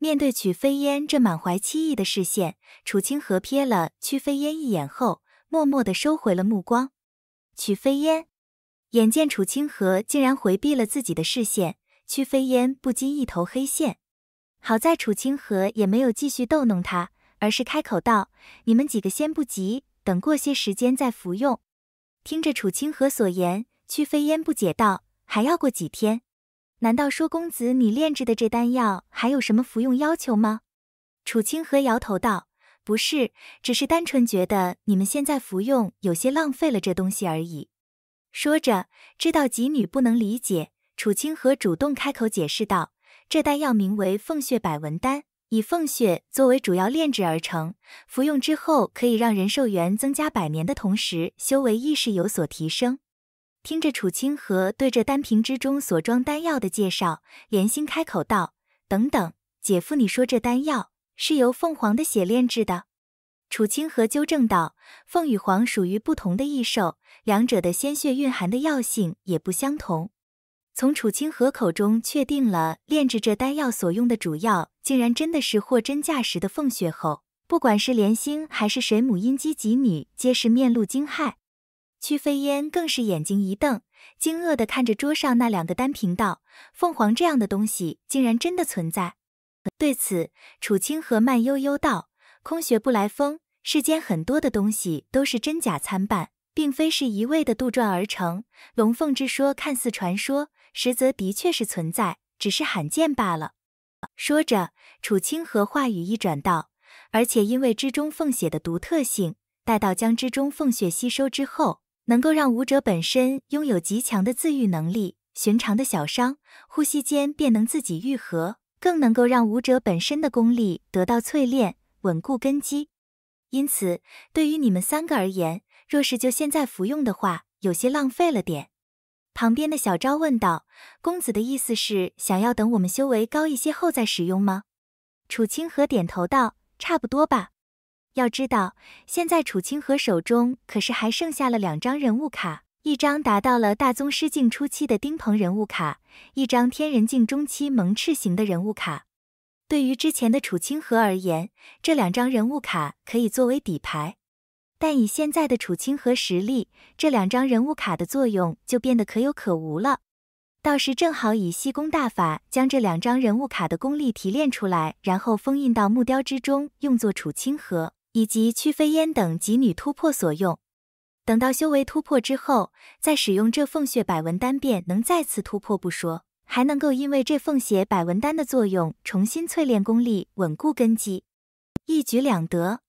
面对曲飞烟这满怀期意的视线，楚清河瞥了曲飞烟一眼后，默默地收回了目光。曲飞烟眼见楚清河竟然回避了自己的视线，曲飞烟不禁一头黑线。好在楚清河也没有继续逗弄他，而是开口道：“你们几个先不急，等过些时间再服用。”听着楚清河所言，曲飞烟不解道：“还要过几天？”难道说公子你炼制的这丹药还有什么服用要求吗？楚清河摇头道：“不是，只是单纯觉得你们现在服用有些浪费了这东西而已。”说着，知道吉女不能理解，楚清河主动开口解释道：“这丹药名为凤血百纹丹，以凤血作为主要炼制而成，服用之后可以让人寿元增加百年的同时，修为意识有所提升。”听着楚清河对这丹瓶之中所装丹药的介绍，莲心开口道：“等等，姐夫，你说这丹药是由凤凰的血炼制的？”楚清河纠正道：“凤与凰属于不同的异兽，两者的鲜血蕴含的药性也不相同。”从楚清河口中确定了炼制这丹药所用的主药竟然真的是货真价实的凤血后，不管是莲心还是水母阴姬吉女，皆是面露惊骇。屈飞烟更是眼睛一瞪，惊愕地看着桌上那两个丹瓶，道：“凤凰这样的东西，竟然真的存在？”对此，楚清河慢悠悠道：“空穴不来风，世间很多的东西都是真假参半，并非是一味的杜撰而成。龙凤之说看似传说，实则的确是存在，只是罕见罢了。”说着，楚清河话语一转道：“而且因为之中凤血的独特性，待到将之中凤血吸收之后。”能够让武者本身拥有极强的自愈能力，寻常的小伤，呼吸间便能自己愈合，更能够让武者本身的功力得到淬炼，稳固根基。因此，对于你们三个而言，若是就现在服用的话，有些浪费了点。旁边的小昭问道：“公子的意思是想要等我们修为高一些后再使用吗？”楚清河点头道：“差不多吧。”要知道，现在楚清河手中可是还剩下了两张人物卡，一张达到了大宗师境初期的丁鹏人物卡，一张天人境中期蒙赤型的人物卡。对于之前的楚清河而言，这两张人物卡可以作为底牌，但以现在的楚清河实力，这两张人物卡的作用就变得可有可无了。到时正好以西宫大法将这两张人物卡的功力提炼出来，然后封印到木雕之中，用作楚清河。以及驱飞烟等级女突破所用，等到修为突破之后，再使用这凤血百纹丹便能再次突破不说，还能够因为这凤血百纹丹的作用重新淬炼功力，稳固根基，一举两得。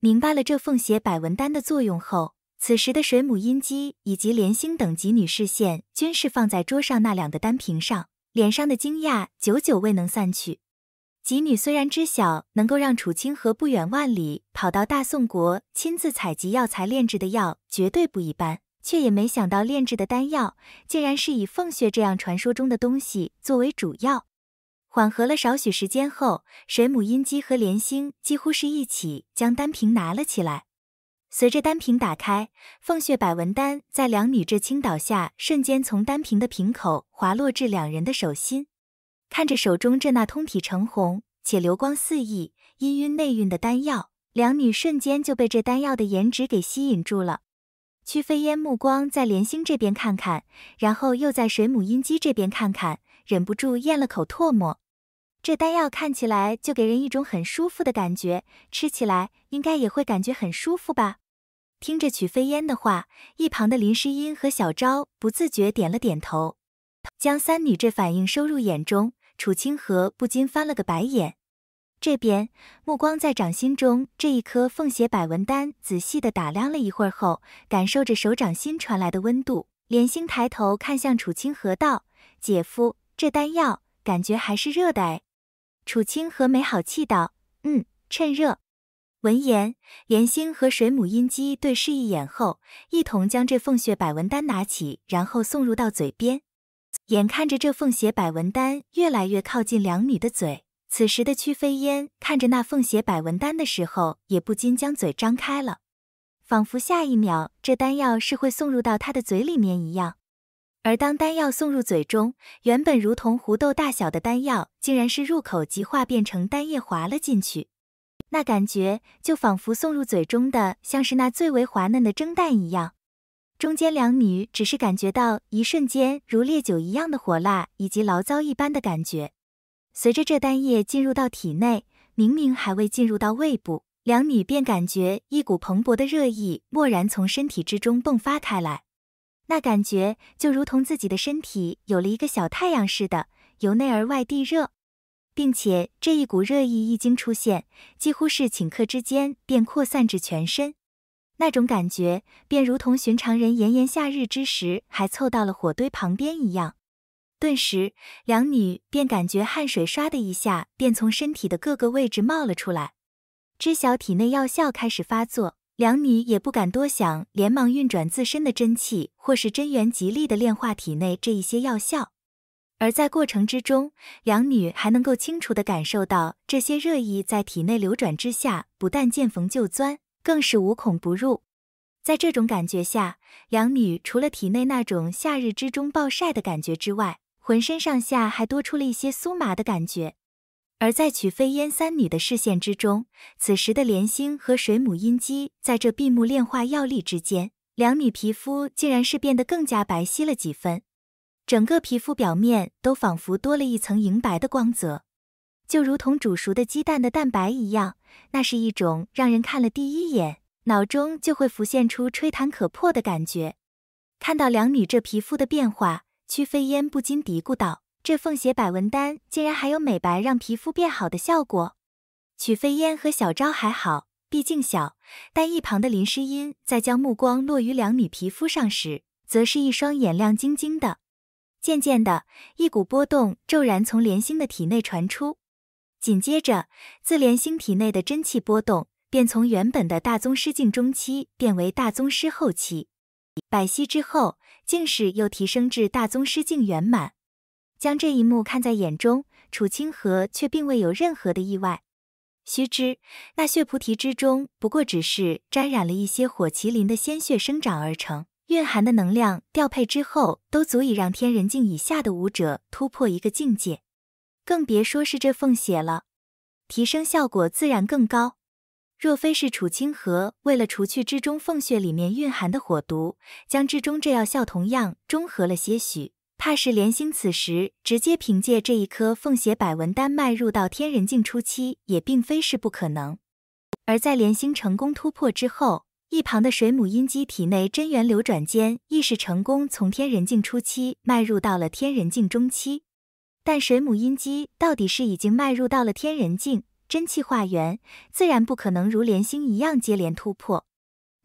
明白了这凤血百纹丹的作用后，此时的水母阴姬以及莲心等级女视线均是放在桌上那两个丹瓶上，脸上的惊讶久久未能散去。吉女虽然知晓能够让楚清河不远万里跑到大宋国亲自采集药材炼制的药绝对不一般，却也没想到炼制的丹药竟然是以凤血这样传说中的东西作为主药。缓和了少许时间后，水母音姬和莲心几乎是一起将丹瓶拿了起来。随着丹瓶打开，凤血百文丹在两女这倾倒下，瞬间从丹瓶的瓶口滑落至两人的手心。看着手中这那通体橙红且流光四溢氤氲内蕴的丹药，两女瞬间就被这丹药的颜值给吸引住了。曲飞烟目光在莲心这边看看，然后又在水母音姬这边看看，忍不住咽了口唾沫。这丹药看起来就给人一种很舒服的感觉，吃起来应该也会感觉很舒服吧？听着曲飞烟的话，一旁的林诗音和小昭不自觉点了点头，将三女这反应收入眼中。楚清河不禁翻了个白眼，这边目光在掌心中这一颗凤血百文丹仔细的打量了一会儿后，感受着手掌心传来的温度，莲心抬头看向楚清河道：“姐夫，这丹药感觉还是热的。”楚清河没好气道：“嗯，趁热。”闻言，莲心和水母音姬对视一眼后，一同将这凤血百文丹拿起，然后送入到嘴边。眼看着这凤血百文丹越来越靠近两女的嘴，此时的曲飞烟看着那凤血百文丹的时候，也不禁将嘴张开了，仿佛下一秒这丹药是会送入到她的嘴里面一样。而当丹药送入嘴中，原本如同胡豆大小的丹药，竟然是入口即化，变成丹液滑了进去，那感觉就仿佛送入嘴中的像是那最为滑嫩的蒸蛋一样。中间两女只是感觉到一瞬间如烈酒一样的火辣，以及醪糟一般的感觉。随着这丹液进入到体内，明明还未进入到胃部，两女便感觉一股蓬勃的热意蓦然从身体之中迸发开来。那感觉就如同自己的身体有了一个小太阳似的，由内而外地热，并且这一股热意一经出现，几乎是顷刻之间便扩散至全身。那种感觉便如同寻常人炎炎夏日之时还凑到了火堆旁边一样，顿时两女便感觉汗水唰的一下便从身体的各个位置冒了出来。知晓体内药效开始发作，两女也不敢多想，连忙运转自身的真气或是真元，极力的炼化体内这一些药效。而在过程之中，两女还能够清楚的感受到这些热意在体内流转之下，不但见缝就钻。更是无孔不入，在这种感觉下，两女除了体内那种夏日之中暴晒的感觉之外，浑身上下还多出了一些酥麻的感觉。而在曲飞烟三女的视线之中，此时的莲心和水母阴姬在这闭目炼化药力之间，两女皮肤竟然是变得更加白皙了几分，整个皮肤表面都仿佛多了一层莹白的光泽。就如同煮熟的鸡蛋的蛋白一样，那是一种让人看了第一眼，脑中就会浮现出吹弹可破的感觉。看到两女这皮肤的变化，曲飞烟不禁嘀咕道：“这凤血百文丹竟然还有美白让皮肤变好的效果。”曲飞烟和小昭还好，毕竟小，但一旁的林诗音在将目光落于两女皮肤上时，则是一双眼亮晶晶的。渐渐的，一股波动骤然从莲心的体内传出。紧接着，自莲星体内的真气波动便从原本的大宗师境中期变为大宗师后期，百息之后，竟是又提升至大宗师境圆满。将这一幕看在眼中，楚清河却并未有任何的意外。须知，那血菩提之中不过只是沾染了一些火麒麟的鲜血生长而成，蕴含的能量调配之后，都足以让天人境以下的武者突破一个境界。更别说是这凤血了，提升效果自然更高。若非是楚清河为了除去之中凤血里面蕴含的火毒，将之中这药效同样中和了些许，怕是莲心此时直接凭借这一颗凤血百文丹迈入到天人境初期也并非是不可能。而在莲心成功突破之后，一旁的水母阴姬体内真元流转间，亦是成功从天人境初期迈入到了天人境中期。但水母阴姬到底是已经迈入到了天人境，真气化元，自然不可能如莲心一样接连突破。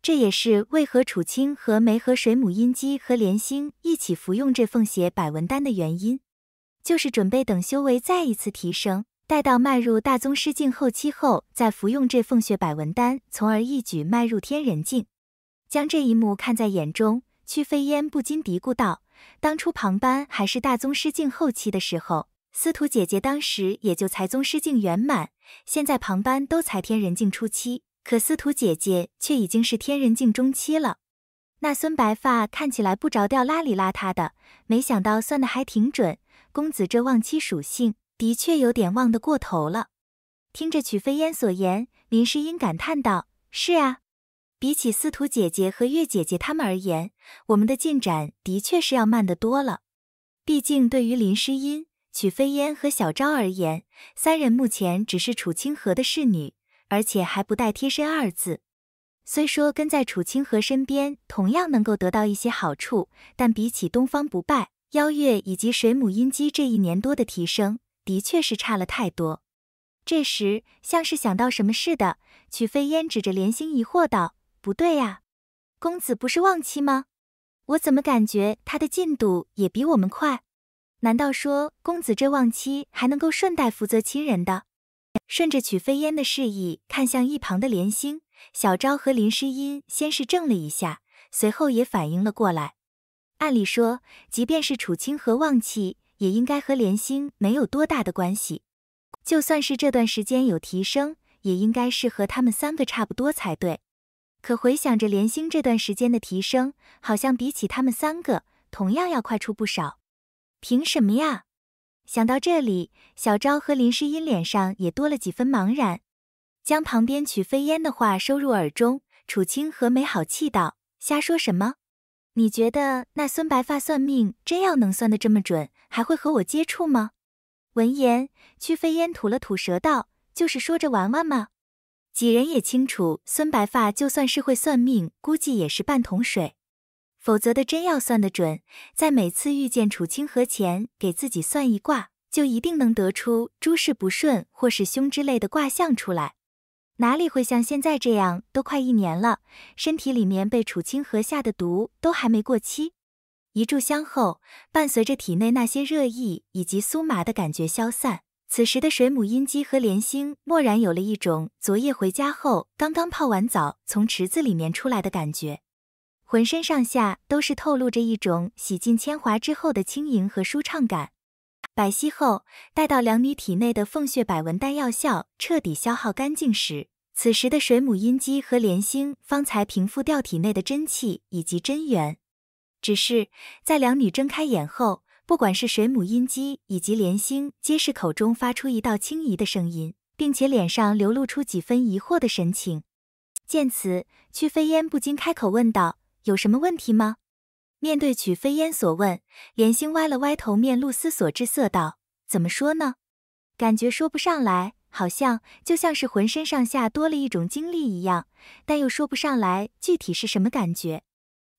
这也是为何楚清和梅和水母阴姬和莲心一起服用这凤血百文丹的原因，就是准备等修为再一次提升，待到迈入大宗师境后期后，再服用这凤血百文丹，从而一举迈入天人境。将这一幕看在眼中，屈飞烟不禁嘀咕道。当初庞班还是大宗师境后期的时候，司徒姐姐当时也就才宗师境圆满。现在庞班都才天人境初期，可司徒姐姐却已经是天人境中期了。那孙白发看起来不着调，邋里邋遢的，没想到算的还挺准。公子这旺妻属性的确有点旺得过头了。听着曲飞烟所言，林诗音感叹道：“是啊。”比起司徒姐姐和月姐姐他们而言，我们的进展的确是要慢得多了。毕竟对于林诗音、曲飞烟和小昭而言，三人目前只是楚清河的侍女，而且还不带贴身二字。虽说跟在楚清河身边同样能够得到一些好处，但比起东方不败、邀月以及水母音姬这一年多的提升，的确是差了太多。这时，像是想到什么似的，曲飞烟指着莲心疑惑道。不对呀，公子不是忘妻吗？我怎么感觉他的进度也比我们快？难道说公子这忘妻还能够顺带负责亲人的？顺着曲飞烟的示意，看向一旁的莲星、小昭和林诗音，先是怔了一下，随后也反应了过来。按理说，即便是楚清和忘妻，也应该和莲星没有多大的关系。就算是这段时间有提升，也应该是和他们三个差不多才对。可回想着连星这段时间的提升，好像比起他们三个，同样要快出不少。凭什么呀？想到这里，小昭和林诗音脸上也多了几分茫然。将旁边曲飞烟的话收入耳中，楚清和美好气道：“瞎说什么？你觉得那孙白发算命真要能算得这么准，还会和我接触吗？”闻言，曲飞烟吐了吐舌道：“就是说着玩玩嘛。”几人也清楚，孙白发就算是会算命，估计也是半桶水。否则的真要算得准，在每次遇见楚清河前给自己算一卦，就一定能得出诸事不顺或是凶之类的卦象出来。哪里会像现在这样，都快一年了，身体里面被楚清河下的毒都还没过期。一炷香后，伴随着体内那些热意以及酥麻的感觉消散。此时的水母阴姬和莲心蓦然有了一种昨夜回家后刚刚泡完澡从池子里面出来的感觉，浑身上下都是透露着一种洗尽铅华之后的轻盈和舒畅感。百息后，待到两女体内的凤血百纹丹药效彻底消耗干净时，此时的水母阴姬和莲心方才平复掉体内的真气以及真元。只是在两女睁开眼后。不管是水母、音姬以及莲心，皆是口中发出一道轻疑的声音，并且脸上流露出几分疑惑的神情。见此，曲飞烟不禁开口问道：“有什么问题吗？”面对曲飞烟所问，莲心歪了歪头，面露思索之色，道：“怎么说呢？感觉说不上来，好像就像是浑身上下多了一种经历一样，但又说不上来具体是什么感觉。”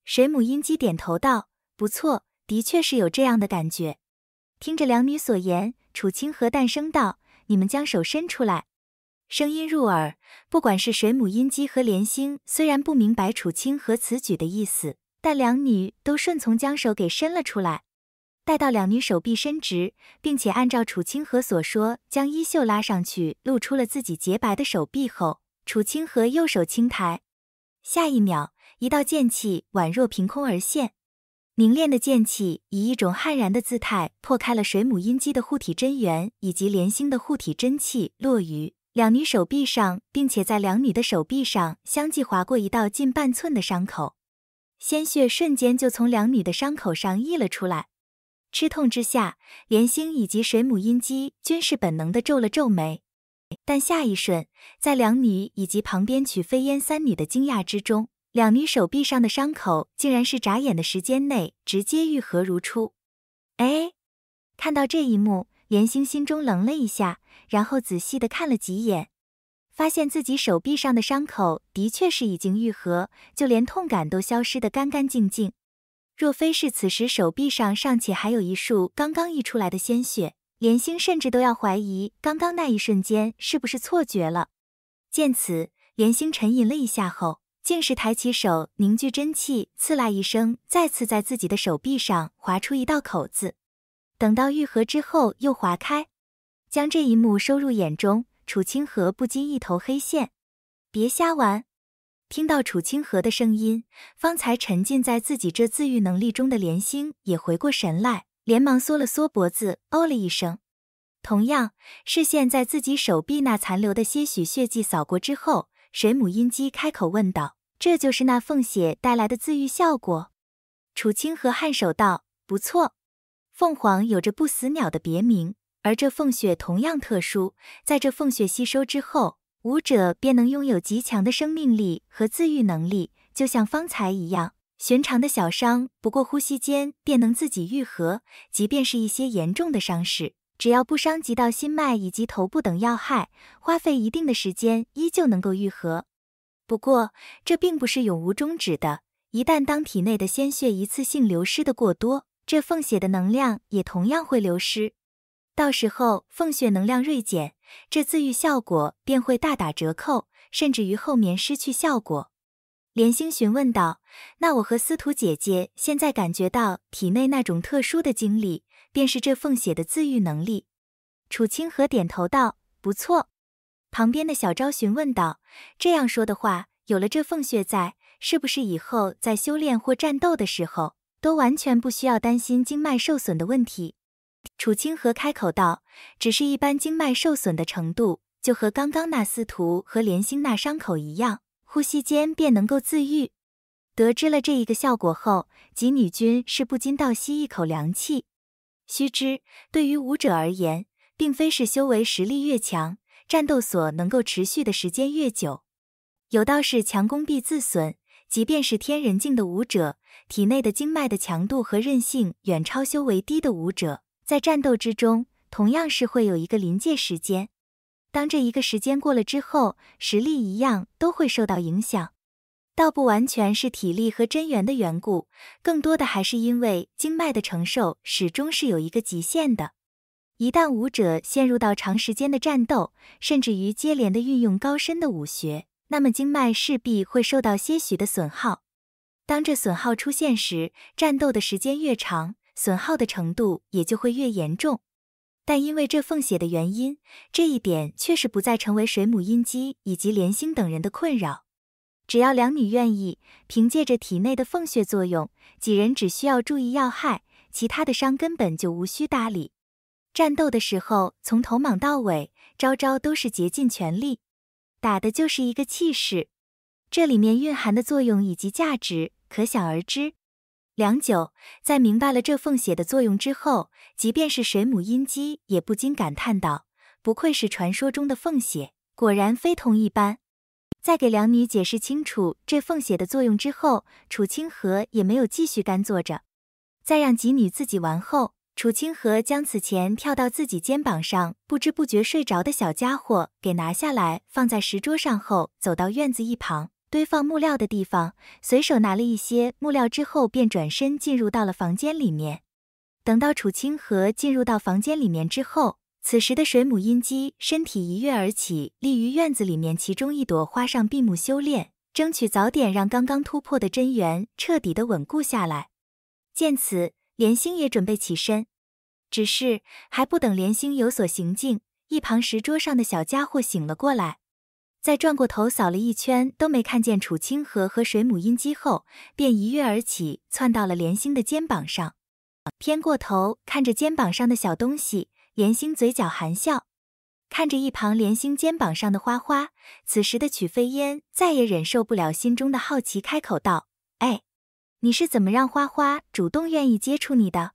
水母音姬点头道：“不错。”的确是有这样的感觉。听着两女所言，楚清河淡声道：“你们将手伸出来。”声音入耳，不管是水母音姬和莲心，虽然不明白楚清河此举的意思，但两女都顺从将手给伸了出来。待到两女手臂伸直，并且按照楚清河所说将衣袖拉上去，露出了自己洁白的手臂后，楚清河右手轻抬，下一秒，一道剑气宛若凭空而现。凝练的剑气以一种悍然的姿态破开了水母阴姬的护体真元以及莲星的护体真气，落于两女手臂上，并且在两女的手臂上相继划过一道近半寸的伤口，鲜血瞬间就从两女的伤口上溢了出来。吃痛之下，莲星以及水母阴姬均是本能地皱了皱眉，但下一瞬，在两女以及旁边曲飞烟三女的惊讶之中。两女手臂上的伤口，竟然是眨眼的时间内直接愈合如初。哎，看到这一幕，莲星心中愣了一下，然后仔细的看了几眼，发现自己手臂上的伤口的确是已经愈合，就连痛感都消失的干干净净。若非是此时手臂上尚且还有一束刚刚溢出来的鲜血，莲星甚至都要怀疑刚刚那一瞬间是不是错觉了。见此，莲星沉吟了一下后。竟是抬起手凝聚真气，刺啦一声，再次在自己的手臂上划出一道口子。等到愈合之后，又划开，将这一幕收入眼中，楚清河不禁一头黑线。别瞎玩！听到楚清河的声音，方才沉浸在自己这自愈能力中的莲星也回过神来，连忙缩了缩脖子，哦了一声。同样，视线在自己手臂那残留的些许血迹扫过之后。水母音姬开口问道：“这就是那凤血带来的自愈效果？”楚清河颔首道：“不错。凤凰有着不死鸟的别名，而这凤血同样特殊。在这凤血吸收之后，舞者便能拥有极强的生命力和自愈能力，就像方才一样，寻常的小伤不过呼吸间便能自己愈合，即便是一些严重的伤势。”只要不伤及到心脉以及头部等要害，花费一定的时间依旧能够愈合。不过，这并不是永无终止的。一旦当体内的鲜血一次性流失的过多，这凤血的能量也同样会流失。到时候，凤血能量锐减，这自愈效果便会大打折扣，甚至于后面失去效果。连星询问道：“那我和司徒姐姐现在感觉到体内那种特殊的经历，便是这凤血的自愈能力，楚清河点头道：“不错。”旁边的小昭询问道：“这样说的话，有了这凤血在，是不是以后在修炼或战斗的时候，都完全不需要担心经脉受损的问题？”楚清河开口道：“只是一般经脉受损的程度，就和刚刚那司徒和莲心那伤口一样，呼吸间便能够自愈。”得知了这一个效果后，吉女君是不禁倒吸一口凉气。须知，对于武者而言，并非是修为实力越强，战斗所能够持续的时间越久。有道是强攻必自损，即便是天人境的武者，体内的经脉的强度和韧性远超修为低的武者，在战斗之中，同样是会有一个临界时间。当这一个时间过了之后，实力一样都会受到影响。倒不完全是体力和真元的缘故，更多的还是因为经脉的承受始终是有一个极限的。一旦武者陷入到长时间的战斗，甚至于接连的运用高深的武学，那么经脉势必会受到些许的损耗。当这损耗出现时，战斗的时间越长，损耗的程度也就会越严重。但因为这奉血的原因，这一点确实不再成为水母阴姬以及莲心等人的困扰。只要两女愿意，凭借着体内的凤血作用，几人只需要注意要害，其他的伤根本就无需搭理。战斗的时候，从头莽到尾，招招都是竭尽全力，打的就是一个气势。这里面蕴含的作用以及价值，可想而知。良久，在明白了这凤血的作用之后，即便是水母阴姬也不禁感叹道：“不愧是传说中的凤血，果然非同一般。”在给两女解释清楚这凤血的作用之后，楚清河也没有继续干坐着，在让几女自己玩后，楚清河将此前跳到自己肩膀上不知不觉睡着的小家伙给拿下来放在石桌上后，走到院子一旁堆放木料的地方，随手拿了一些木料之后，便转身进入到了房间里面。等到楚清河进入到房间里面之后。此时的水母音机身体一跃而起，立于院子里面其中一朵花上，闭目修炼，争取早点让刚刚突破的真元彻底的稳固下来。见此，莲星也准备起身，只是还不等莲星有所行径，一旁石桌上的小家伙醒了过来，在转过头扫了一圈都没看见楚清河和水母音机后，便一跃而起，窜到了莲星的肩膀上，偏过头看着肩膀上的小东西。颜星嘴角含笑，看着一旁莲星肩膀上的花花。此时的曲飞烟再也忍受不了心中的好奇，开口道：“哎，你是怎么让花花主动愿意接触你的？”